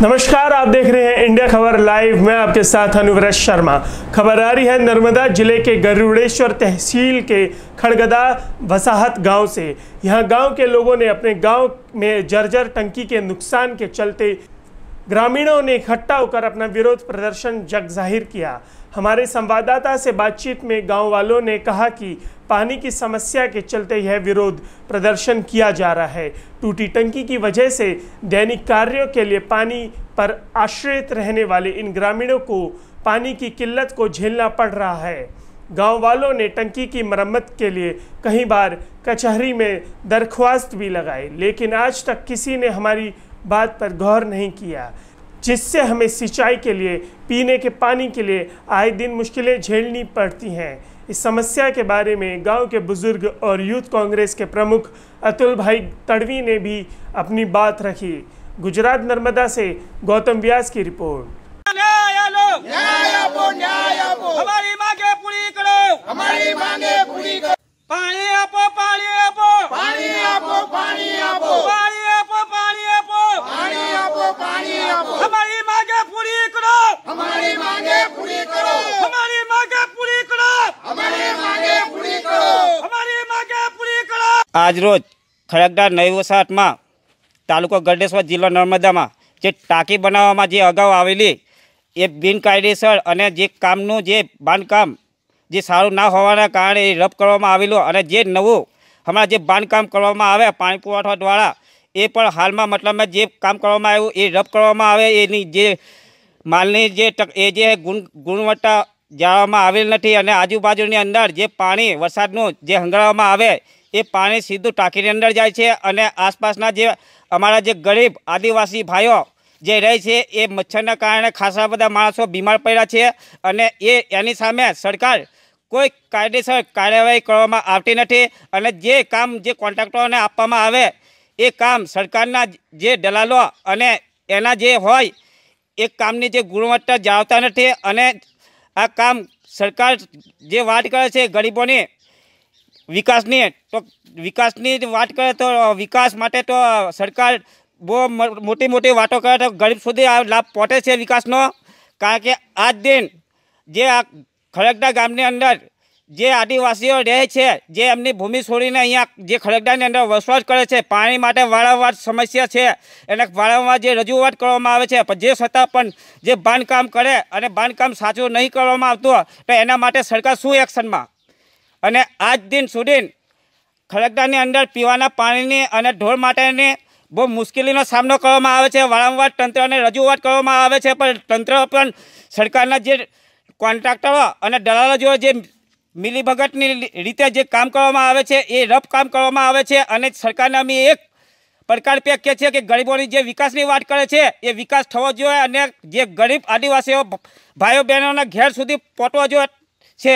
नमस्कार आप देख रहे हैं इंडिया खबर लाइव मैं आपके साथ अनुव्रत शर्मा खबर आ रही है नर्मदा जिले के गरुड़ेश्वर तहसील के खड़गदा वसाहत गांव से यहां गांव के लोगों ने अपने गांव में जर्जर टंकी के नुकसान के चलते ग्रामीणों ने इकट्ठा होकर अपना विरोध प्रदर्शन जग जाहिर किया हमारे संवाददाता से बातचीत में गांव वालों ने कहा कि पानी की समस्या के चलते यह विरोध प्रदर्शन किया जा रहा है टूटी टंकी की वजह से दैनिक कार्यों के लिए पानी पर आश्रित रहने वाले इन ग्रामीणों को पानी की किल्लत को झेलना पड़ रहा है गांव वालों ने टंकी की मरम्मत के लिए कई बार कचहरी में दरख्वास्त भी लगाई लेकिन आज तक किसी ने हमारी बात पर गौर नहीं किया जिससे हमें सिंचाई के लिए पीने के पानी के लिए आए दिन मुश्किलें झेलनी पड़ती हैं इस समस्या के बारे में गांव के बुजुर्ग और यूथ कांग्रेस के प्रमुख अतुल भाई तड़वी ने भी अपनी बात रखी गुजरात नर्मदा से गौतम व्यास की रिपोर्ट અમારી માગે પૂરી કરો અમારી માગે પૂરી કરો અમારી માગે પૂરી કરો આજ રોજ ખડકદાર નયવસાટ માં તાલુકો ગડેશવા જિલ્લા નર્મદા માં જે તાકી બનાવવામાં જે અગાવ આવેલી એક દિન કાઈડેસર અને જે કામ નું જે બાંધકામ જે સારું ના હોવાના કારણે રફ કરવા માં આવેલો અને જે નવો અમાર જે બાંધકામ કરવા માં આવે પાણી પુરવઠા દ્વારા એ પર હાલમાં મતલબમાં જે કામ કરવામાં આવ્યું એ રફ કરવામાં આવે એની જે માલને જે એ જે ગુણ ગુણવટા જાવામાં આવેલ નથી અને આજુબાજુની અંદર જે પાણી વરસાદનું જે હંગળવામાં આવે એ પાણી સીધું ટાકીર અંદર જાય છે અને આસપાસના જે અમારા જે ગરીબ આદિવાસી ભાયો જે રહે છે એ મચ્છરના કારણે ખાસા બધા માણસો બીમાર પડ્યા છે અને એ એની સામે સરકાર કોઈ કાયદેસર કાર્યવાહી કરવામાં આવતી નથી અને જે કામ જે કોન્ટ્રાક્ટરોને આપવામાં આવે એ કામ સરકારના જે દલાલો અને એના જે હોય एक काम की जो गुणवत्ता जाता नहीं आ काम सरकार जो बात करे गरीबों ने विकासनी तो विकासनी बात करें तो विकास मैं तो सरकार बहुत मोटी मोटी बातों करें तो गरीब सुधी आ लाभ पहुँचे विकासन कारण के आज दिन जे आ खड़गटा गाम अंदर જે આદિવાસીઓ દે છે જે apni ભૂમિ છોડીને અહીંયા જે ખળકડાની અંદર વસવાટ કરે છે પાણી માટે વારાવાર સમસ્યા છે અને વારાવાર જે રજૂઆત કરવામાં આવે છે પણ જે સતા પણ જે બાંધકામ કરે અને બાંધકામ સાચું નહીં કરવામાં આવતો તો એના માટે સરકાર શું એક્શનમાં અને આજ દિન સુધી ખળકડાની અંદર પીવાના પાણીની અને ઢોળ માટેને બહુ મુશ્કેલીનો સામનો કરવામાં આવે છે વારાવાર તંત્રને રજૂઆત કરવામાં આવે છે પણ તંત્ર પણ સરકારના જે કોન્ટ્રાક્ટર અને દલાલો જે છે मिली भगत ની રીતે જે કામ કરવામાં આવે છે એ રફ કામ કરવામાં આવે છે અને સરકારનામી એક પ્રકાર પક કે છે કે ગરીબોની જે વિકાસની વાત કરે છે એ વિકાસ થવો જોઈએ અને જે ગરીબ આદિવાસીઓ ભાઈઓ બહેનોના ઘર સુધી પહોંચવો જોઈએ છે